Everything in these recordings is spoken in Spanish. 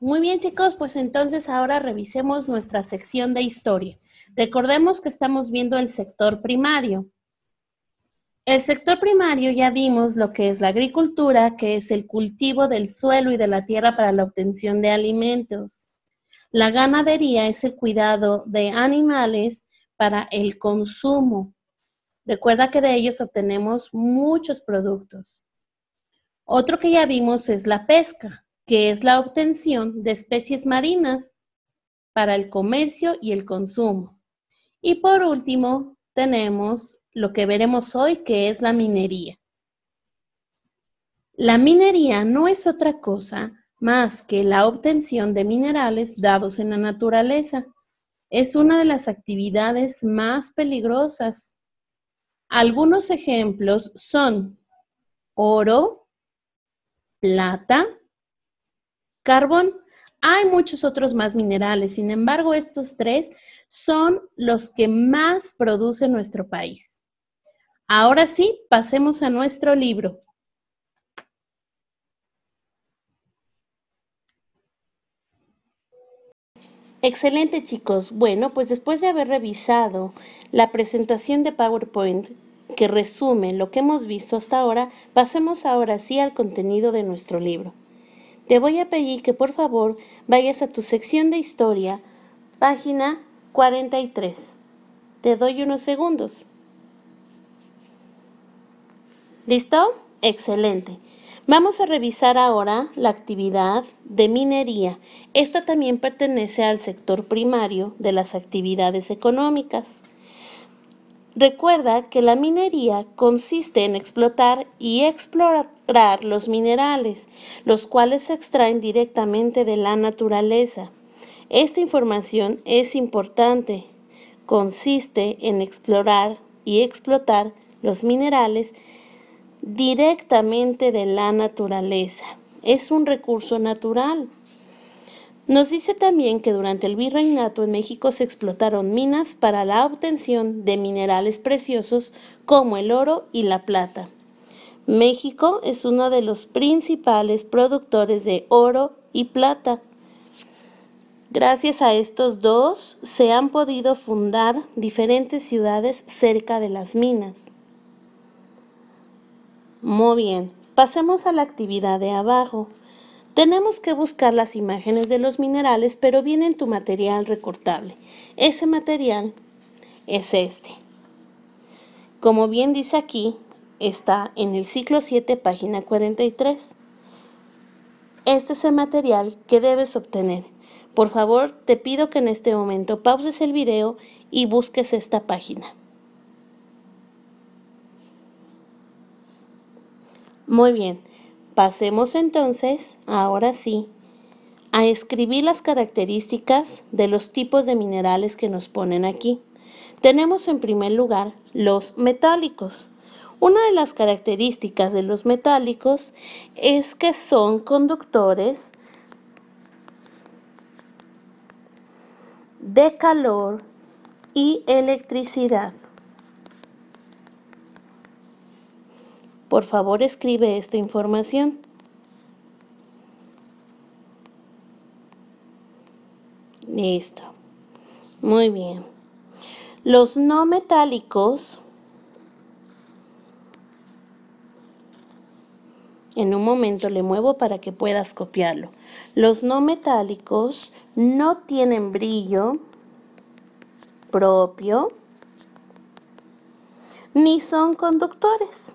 Muy bien, chicos, pues entonces ahora revisemos nuestra sección de historia. Recordemos que estamos viendo el sector primario. El sector primario ya vimos lo que es la agricultura, que es el cultivo del suelo y de la tierra para la obtención de alimentos. La ganadería es el cuidado de animales para el consumo. Recuerda que de ellos obtenemos muchos productos. Otro que ya vimos es la pesca, que es la obtención de especies marinas para el comercio y el consumo. Y por último, tenemos lo que veremos hoy, que es la minería. La minería no es otra cosa más que la obtención de minerales dados en la naturaleza. Es una de las actividades más peligrosas. Algunos ejemplos son oro, plata, carbón. Hay muchos otros más minerales, sin embargo, estos tres son los que más produce nuestro país. Ahora sí, pasemos a nuestro libro. Excelente chicos. Bueno, pues después de haber revisado la presentación de PowerPoint que resume lo que hemos visto hasta ahora, pasemos ahora sí al contenido de nuestro libro. Te voy a pedir que por favor vayas a tu sección de historia, página 43. Te doy unos segundos. ¿Listo? Excelente. Vamos a revisar ahora la actividad de minería. Esta también pertenece al sector primario de las actividades económicas. Recuerda que la minería consiste en explotar y explorar los minerales, los cuales se extraen directamente de la naturaleza. Esta información es importante. Consiste en explorar y explotar los minerales directamente de la naturaleza. Es un recurso natural. Nos dice también que durante el virreinato en México se explotaron minas para la obtención de minerales preciosos como el oro y la plata. México es uno de los principales productores de oro y plata. Gracias a estos dos se han podido fundar diferentes ciudades cerca de las minas. Muy bien, pasemos a la actividad de abajo. Tenemos que buscar las imágenes de los minerales, pero viene en tu material recortable. Ese material es este. Como bien dice aquí, está en el ciclo 7, página 43. Este es el material que debes obtener. Por favor, te pido que en este momento pauses el video y busques esta página. Muy bien, Pasemos entonces, ahora sí, a escribir las características de los tipos de minerales que nos ponen aquí. Tenemos en primer lugar los metálicos. Una de las características de los metálicos es que son conductores de calor y electricidad. Por favor escribe esta información. Listo. Muy bien. Los no metálicos En un momento le muevo para que puedas copiarlo. Los no metálicos no tienen brillo propio ni son conductores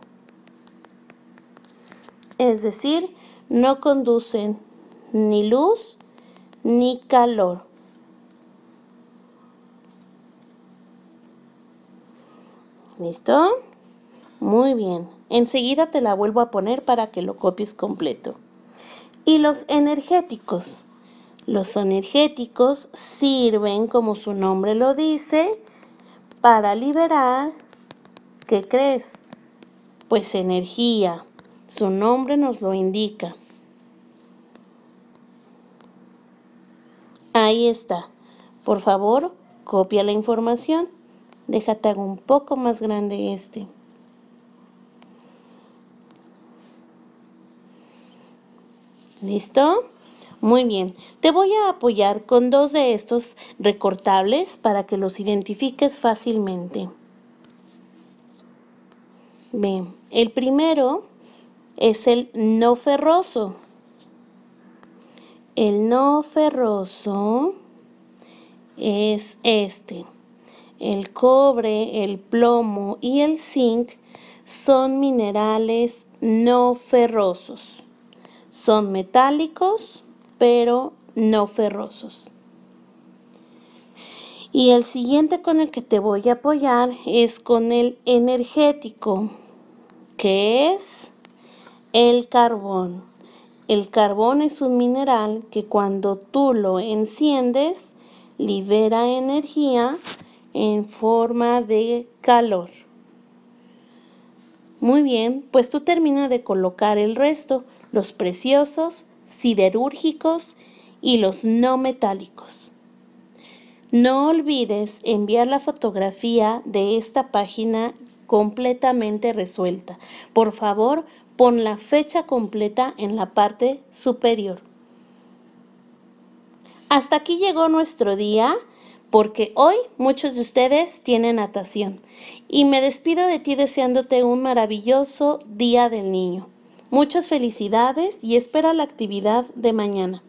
es decir, no conducen ni luz ni calor. ¿Listo? Muy bien. Enseguida te la vuelvo a poner para que lo copies completo. Y los energéticos. Los energéticos sirven, como su nombre lo dice, para liberar, ¿qué crees? Pues energía. Su nombre nos lo indica. Ahí está. Por favor, copia la información. Déjate un poco más grande este. ¿Listo? Muy bien, te voy a apoyar con dos de estos recortables para que los identifiques fácilmente. Bien, el primero es el no ferroso. El no ferroso es este. El cobre, el plomo y el zinc son minerales no ferrosos. Son metálicos, pero no ferrosos. Y el siguiente con el que te voy a apoyar es con el energético, que es el carbón. El carbón es un mineral que cuando tú lo enciendes libera energía en forma de calor. Muy bien, pues tú termina de colocar el resto, los preciosos, siderúrgicos y los no metálicos. No olvides enviar la fotografía de esta página completamente resuelta. Por favor, Pon la fecha completa en la parte superior. Hasta aquí llegó nuestro día porque hoy muchos de ustedes tienen natación y me despido de ti deseándote un maravilloso día del niño. Muchas felicidades y espera la actividad de mañana.